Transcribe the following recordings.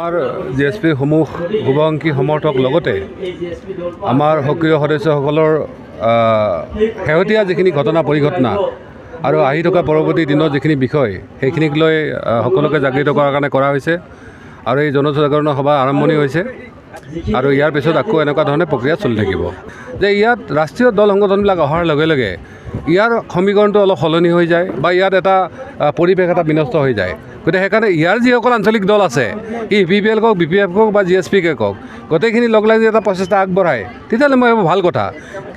আমাৰ G S পিৰ পিসমূহ শুভাংশী সমৰ্থক লগতে আমাৰ সক্ৰিয় সদস্যসকলৰ শেহতীয়া যিখিনি ঘটনা পৰিঘটনা আৰু আহি থকা পৰৱৰ্তী দিনৰ যিখিনি বিষয় সেইখিনিক লৈ সকলোকে জাগৃত কৰাৰ কাৰণে কৰা হৈছে আৰু এই জনজাগৰণৰ সভা আৰম্ভণি হৈছে আৰু ইয়াৰ পিছত আকৌ এনেকুৱা ধৰণে প্ৰক্ৰিয়া চলি থাকিব যে ইয়াত ৰাষ্ট্ৰীয় দল সংগঠনবিলাক অহাৰ লগে লগে ইয়াৰ সমীকৰণটো অলপ সলনি হৈ যায় বা ইয়াত এটা পৰিৱেশ এটা বিনষ্ট হৈ যায় গতিকে সেইকাৰণে ইয়াৰ যিসকল আঞ্চলিক দল আছে ই ভি পি এল কওক বি পি এফ কওক বা জি এছ পি কে কওক গোটেইখিনি লগ লাগি এটা প্ৰচেষ্টা আগবঢ়ায় তেতিয়াহ'লে মই ভাবোঁ ভাল কথা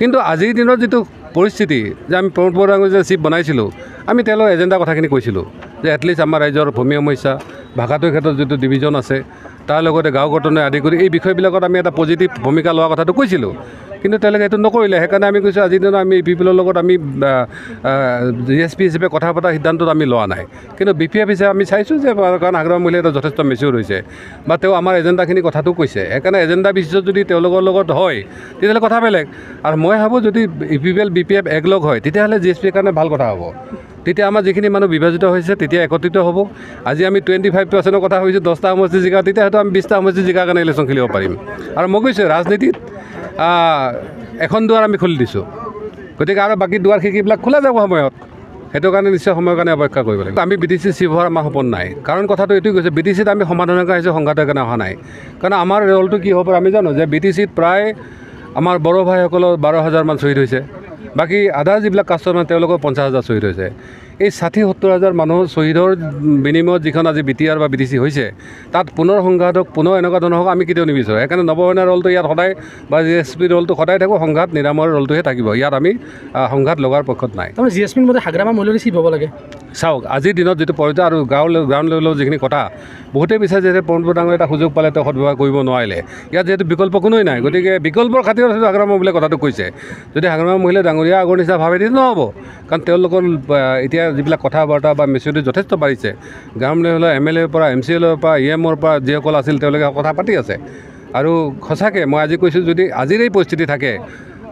কিন্তু আজিৰ দিনত যিটো পৰিস্থিতি যে আমি প্ৰমোদ বৰুৱাই যে চিফ বনাইছিলোঁ আমি তেওঁলোকৰ এজেণ্ডা কথাখিনি কৈছিলোঁ যে এটলিষ্ট আমাৰ ৰাইজৰ ভূমি সমস্যা ভাষাটোৰ ক্ষেত্ৰত যিটো ডিভিজন আছে তাৰ লগতে গাঁও গঠনে আদি কৰি এই বিষয়বিলাকত আমি এটা পজিটিভ ভূমিকা লোৱা কথাটো কৈছিলোঁ কিন্তু তেওঁলোকে এইটো নকৰিলে সেইকাৰণে আমি কৈছোঁ আজিৰ দিনত আমি বি পি এলৰ লগত আমি জি এছ পি হিচাপে কথা পতা সিদ্ধান্তত আমি লোৱা নাই কিন্তু বি পি এফ হিচাপে আমি চাইছোঁ যে কাৰণ আগ্ৰহ মূল্য এটা যথেষ্ট মেচিয়ৰ হৈছে বা তেওঁ আমাৰ এজেণ্ডাখিনি কথাটো কৈছে সেইকাৰণে এজেণ্ডা বিশেষ যদি তেওঁলোকৰ লগত হয় তেতিয়াহ'লে কথা বেলেগ আৰু মই ভাবোঁ যদি E P P L B P F একলগ হয় তেতিয়াহ'লে জি এছ পিৰ কাৰণে ভাল কথা হ'ব তেতিয়া আমাৰ যিখিনি মানুহ বিভাজিত হৈছে তেতিয়া একত্ৰিত হ'ব আজি আমি টুৱেণ্টি ফাইভ পাৰ্চেণ্টৰ কথা হৈছোঁ দহটা সমষ্টি জিকা তেতিয়া হয়তো আমি বিছটা সমষ্টি জিকাৰ কাৰণে ইলেকশ্যন খেলিব পাৰিম আৰু মই কৈছোঁ ৰাজনীতিত এখন দুৱাৰ আমি খুলি দিছোঁ গতিকে আৰু বাকী দুৱাৰ খিৰিকীবিলাক খোলা যাব সময়ত সেইটো কাৰণে নিশ্চয় সময়ৰ কাৰণে অপেক্ষা কৰিব লাগিব আমি বি টি চি চিভ হোৱাৰ আমাৰ সপোন নাই কাৰণ কথাটো এইটোৱে কৈছে বি টি চিত আমি সমাধানৰ কাৰণে আহিছোঁ সংঘাতৰ কাৰণে অহা নাই কাৰণ আমাৰ ৰলটো কি হ'ব পাৰে আমি জানো যে বি টি চিত প্ৰায় আমাৰ বড়ো ভাইসকলৰ বাৰ হাজাৰমান শ্বহীদ হৈছে বাকি আদাৰ যিবিলাক কাষ্টমাৰ তেওঁলোকৰ পঞ্চাছ হাজাৰ চহী ৰৈছে এই ষাঠি সত্তৰ হাজাৰ মানুহ শ্বহীদৰ বিনিময়ত যিখন আজি বি টি আৰ বা বি টি চি হৈছে তাত পুনৰ সংঘাত হওক পুনৰ এনেকুৱা ধৰণৰ হওক আমি কেতিয়াও নিবিচাৰোঁ সেইকাৰণে নৱসেনাৰ ৰলটো ইয়াত সদায় বা জি এছ পিৰ ৰলটো সদায় থাকিব সংঘাত নিৰাময়ৰ ৰ'লটোহে থাকিব ইয়াত আমি সংঘাত লগাৰ পক্ষত নাই জি এছ পিৰ মতে হাগ্ৰামা মূল্য ৰিচিভ হ'ব লাগে চাওক আজিৰ দিনত যিটো পৰ্যায় আৰু গাঁও গ্ৰাউণ্ড লেভেলৰ যিখিনি কথা বহুতেই বিচাৰিছে যে প্ৰণৱ ডাঙৰ এটা সুযোগ পালে তেওঁ ব্যৱহাৰ কৰিব নোৱাৰিলে ইয়াত যিহেতু বিকল্প কোনোৱেই নাই গতিকে বিকল্পৰ খাতিৰত হয়তো হাগ্ৰামা বুলি কথাটো কৈছে যদি হাগ্ৰামা মহিলাই ডাঙৰীয়া আগৰ নিচিনা ভাবে তেতিয়া নহ'ব কাৰণ তেওঁলোকৰ এতিয়া যিবিলাক কথা বাৰ্তা বা মেচিউৰিটি যথেষ্ট বাঢ়িছে গাঁৱৰ হ'লে এম এল এৰ পৰা এম চি এলৰ পৰা ই এমৰ পৰা যিসকল আছিল তেওঁলোকে কথা পাতি আছে আৰু সঁচাকৈ মই আজি কৈছোঁ যদি আজিৰ এই পৰিস্থিতি থাকে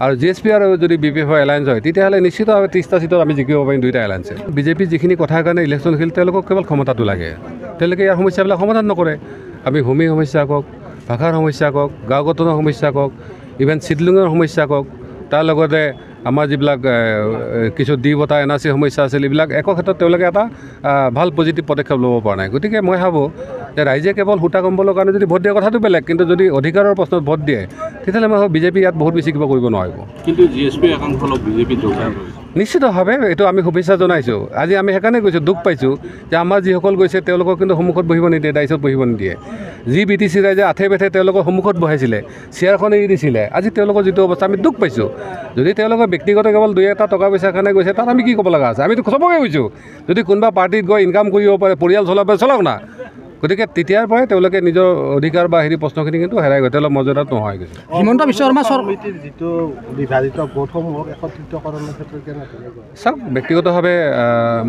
আৰু জি এছ পি আৰু যদি বি পি এফৰ এলায়েন্স হয় তেতিয়াহ'লে নিশ্চিতভাৱে ত্ৰিছটা চিটত আমি জিকিব পাৰিম দুয়োটা এলায়েন্সে বি জে পি যিখিনি কথাৰ কাৰণে ইলেকশ্যন হৈছিল তেওঁলোকক কেৱল ক্ষমতাটো লাগে তেওঁলোকে ইয়াৰ সমস্যাবিলাক সমাধান নকৰে আমি ভূমি সমস্যা কওক ভাষাৰ সমস্যা কওক গাঁও গঠনৰ সমস্যা কওক ইভেন শ্বিডলিঙৰ সমস্যা কওক তাৰ লগতে আমাৰ যিবিলাক কিছু দ্বিবতা এন আৰ চি সমস্যা আছিল এইবিলাক একো ক্ষেত্ৰত তেওঁলোকে এটা ভাল পজিটিভ পদক্ষেপ ল'ব পৰা নাই গতিকে মই ভাবোঁ যে ৰাইজে কেৱল সূতা কম্বলৰ কাৰণে যদি ভোট দিয়া কথাটো বেলেগ কিন্তু যদি অধিকাৰৰ প্ৰশ্নত ভোট দিয়ে তেতিয়াহ'লে মই ভাবোঁ বিজেপি ইয়াত বহুত বেছি কিবা কৰিব নোৱাৰিব কিন্তু জি এছ পি একাংশ বিজেপি নিশ্চিতভাৱে এইটো আমি শুভেচ্ছা জনাইছোঁ আজি আমি সেইকাৰণে গৈছোঁ দুখ পাইছোঁ যে আমাৰ যিসকল গৈছে তেওঁলোকক কিন্তু সন্মুখত বহিব নিদিয়ে ডাইচত বহিব নিদিয়ে যি বি টি চি ৰাইজে আঠে বেঠে তেওঁলোকৰ সন্মুখত বহাইছিলে চেয়াৰখন এৰি দিছিলে আজি তেওঁলোকৰ যিটো অৱস্থা আমি দুখ পাইছোঁ যদি তেওঁলোকে ব্যক্তিগত কেৱল দুই এটা টকা পইচাৰ কাৰণে গৈছে তাত আমি কি ক'ব লগা আছে আমিতো চবকে গৈছোঁ যদি কোনোবা পাৰ্টিত গৈ ইনকাম কৰিব পাৰে পৰিয়াল চলাব পাৰে চলাওক না গতিকে তেতিয়াৰ পৰাই তেওঁলোকে নিজৰ অধিকাৰ বা হেৰি প্ৰশ্নখিনি কিন্তু হেৰাই গৈছে তেওঁলোক মৰ্যাদাত নোহোৱাই গৈছে হিমন্ত বিশ্ব শৰ্মা যিটো চাওক ব্যক্তিগতভাৱে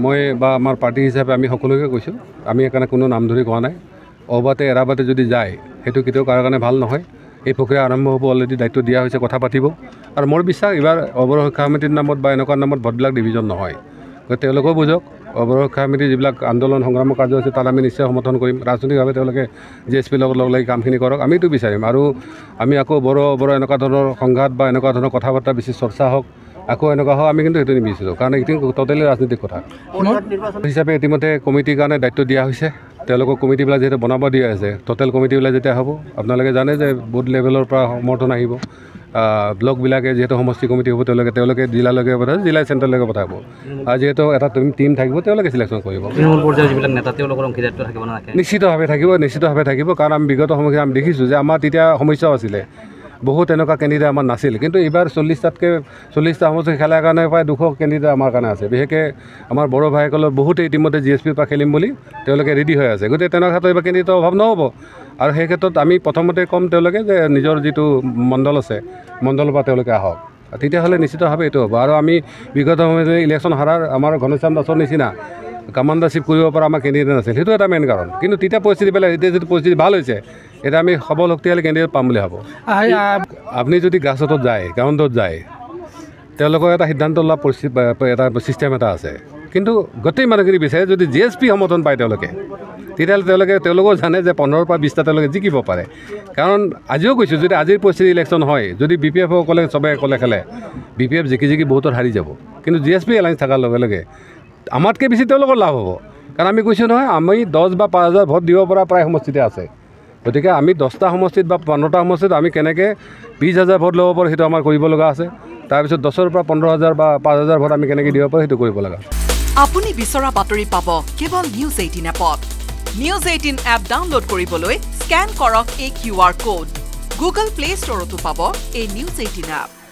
মই বা আমাৰ পাৰ্টি হিচাপে আমি সকলোকে কৈছোঁ আমি সেইকাৰণে কোনো নাম ধৰি কোৱা নাই অবাতে এৰাবাতে যদি যায় সেইটো কেতিয়াও কাৰো কাৰণে ভাল নহয় এই প্ৰক্ৰিয়া আৰম্ভ হ'ব অলৰেডি দায়িত্ব দিয়া হৈছে কথা পাতিব আৰু মোৰ বিশ্বাস এইবাৰ অৱৰ শিক্ষা সমিতিৰ নামত বা এনেকুৱা নামত ভোটবিলাক ডিভিজন নহয় গতিকে তেওঁলোকেও বুজক অৱৰক্ষা সমিতিৰ যিবিলাক আন্দোলন সংগ্ৰামৰ কাৰ্য আছে তাত আমি নিশ্চয় সমৰ্থন কৰিম ৰাজনৈতিকভাৱে তেওঁলোকে জি এছ পিৰ লগত লগ লাগি কামখিনি কৰক আমিতো বিচাৰিম আৰু আমি আকৌ বড়ো বড়ো এনেকুৱা ধৰণৰ সংঘাত বা এনেকুৱা ধৰণৰ কথা বাৰ্তা বেছি চৰ্চা হওক আকৌ এনেকুৱা হওক আমি কিন্তু সেইটো নিবিচাৰোঁ কাৰণ এইটো ট'টেলি ৰাজনৈতিক কথা হিচাপে ইতিমধ্যে কমিটিৰ কাৰণে দায়িত্ব দিয়া হৈছে তেওঁলোকক কমিটিবিলাক যিহেতু বনাব দিয়া হৈছে ট'টেল কমিটিবিলাক যেতিয়া হ'ব আপোনালোকে জানে যে বুথ লেভেলৰ পৰা সমৰ্থন আহিব ব্লকবিলাকে যিহেতু সমষ্টি কমিটি হ'ব তেওঁলোকে তেওঁলোকে জিলালৈকে পঠাব জিলা চেণ্টাৰলৈকে পঠাব আৰু যিহেতু এটা টিম থাকিব তেওঁলোকে চিলেকশ্যন কৰিব যিবিলাক নেতা তেওঁলোকৰ নিশ্চিতভাৱে থাকিব নিশ্চিতভাৱে থাকিব কাৰণ আমি বিগত সময়খিনি আমি দেখিছোঁ যে আমাৰ তেতিয়া সমস্যাও আছিলে বহুত তেনেকুৱা কেণ্ডিডেট আমাৰ নাছিল কিন্তু এইবাৰ চল্লিছটাতকৈ চল্লিছটা সমষ্টি খেলাৰ কাৰণে প্ৰায় দুশ কেণ্ডিডেট আমাৰ কাৰণে আছে বিশেষকৈ আমাৰ বড়ো ভাইসকলৰ বহুতে ইতিমধ্যে জি এছ পিৰ পৰা খেলিম বুলি তেওঁলোকে ৰেডি হৈ আছে গতিকে তেনেকুৱা ক্ষেত্ৰত এইবাৰ কেণ্ডিডেটৰ অভাৱ নহ'ব আৰু সেই ক্ষেত্ৰত আমি প্ৰথমতে ক'ম তেওঁলোকে যে নিজৰ যিটো মণ্ডল আছে মণ্ডলৰ পৰা তেওঁলোকে আহক তেতিয়াহ'লে নিশ্চিতভাৱে এইটো হ'ব আৰু আমি বিগত সময়ত ইলেকশ্যন হাৰাৰ আমাৰ ঘনশ্যাম দাসৰ নিচিনা কমাণ্ডাৰশ্বিপ কৰিব পৰা আমাৰ কেণ্ডিডেট নাছিল সেইটো এটা মেইন কাৰণ কিন্তু তেতিয়া পৰিস্থিতি পেলাই এতিয়া যদি পৰিস্থিতি ভাল হৈছে এতিয়া আমি সবল শক্তিশালী কেণ্ডিডেট পাম বুলি ভাবোঁ আপুনি যদি গ্ৰাছৰ যায় গ্ৰাউণ্ডত যায় তেওঁলোকৰ এটা সিদ্ধান্ত লোৱা পৰিস্থিতি এটা ছিষ্টেম এটা আছে কিন্তু গোটেই মানুহখিনি বিচাৰে যদি জি এছ পি সমৰ্থন পায় তেওঁলোকে তেতিয়াহ'লে তেওঁলোকে তেওঁলোকেও জানে যে পোন্ধৰৰ পৰা বিছটা তেওঁলোকে জিকিব পাৰে কাৰণ আজিও কৈছোঁ যদি আজিৰ পৰিস্থিতি ইলেকশ্যন হয় যদি বি পি অকলে চবে অকলে খেলে বি পি এফ জিকি জিকি বহুতত হাৰি যাব কিন্তু জি এছ পি এলাইন্স থকাৰ লগে লগে আমাতকৈ বেছি তেওঁলোকৰ লাভ হ'ব কাৰণ আমি কৈছোঁ নহয় আমি দহ বা পাঁচ হাজাৰ ভোট দিব পৰা প্ৰায় সমষ্টিতে আছে গতিকে আমি দহটা সমষ্টিত বা পোন্ধৰটা সমষ্টিত আমি কেনেকৈ বিছ হাজাৰ ভোট ল'ব পাৰোঁ সেইটো আমাৰ কৰিব লগা আছে তাৰপিছত দহৰ পৰা পোন্ধৰ হাজাৰ বা পাঁচ হাজাৰ ভোট আমি কেনেকৈ দিব পাৰোঁ সেইটো কৰিব লগা আপুনি বিচৰা বাতৰি পাব কেৱল নিউজ এইটিন এপত নিউজ এইটিন এপ ডাউনলোড কৰিবলৈ স্কেন কৰক এই Q R code Google Play ষ্ট'ৰতো পাব এই নিউজ এইটিন এপ